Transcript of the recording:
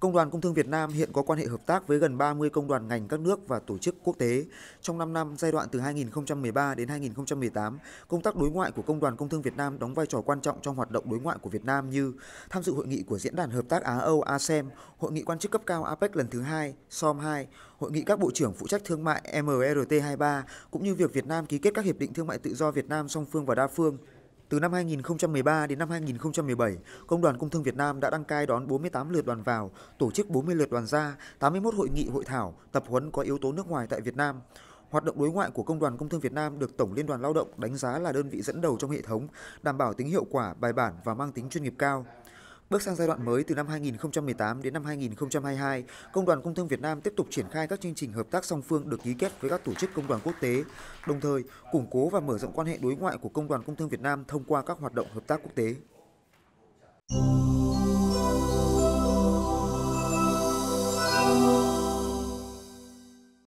Công đoàn Công thương Việt Nam hiện có quan hệ hợp tác với gần 30 công đoàn ngành các nước và tổ chức quốc tế. Trong 5 năm giai đoạn từ 2013 đến 2018, công tác đối ngoại của Công đoàn Công thương Việt Nam đóng vai trò quan trọng trong hoạt động đối ngoại của Việt Nam như tham dự hội nghị của Diễn đàn Hợp tác Á-Âu ASEM, Hội nghị quan chức cấp cao APEC lần thứ hai, SOM2, Hội nghị các bộ trưởng phụ trách thương mại MRT23, cũng như việc Việt Nam ký kết các hiệp định thương mại tự do Việt Nam song phương và đa phương từ năm 2013 đến năm 2017, Công đoàn Công thương Việt Nam đã đăng cai đón 48 lượt đoàn vào, tổ chức 40 lượt đoàn ra, 81 hội nghị hội thảo, tập huấn có yếu tố nước ngoài tại Việt Nam. Hoạt động đối ngoại của Công đoàn Công thương Việt Nam được Tổng Liên đoàn Lao động đánh giá là đơn vị dẫn đầu trong hệ thống, đảm bảo tính hiệu quả, bài bản và mang tính chuyên nghiệp cao. Bước sang giai đoạn mới từ năm 2018 đến năm 2022, Công đoàn Công thương Việt Nam tiếp tục triển khai các chương trình hợp tác song phương được ký kết với các tổ chức công đoàn quốc tế, đồng thời củng cố và mở rộng quan hệ đối ngoại của Công đoàn Công thương Việt Nam thông qua các hoạt động hợp tác quốc tế.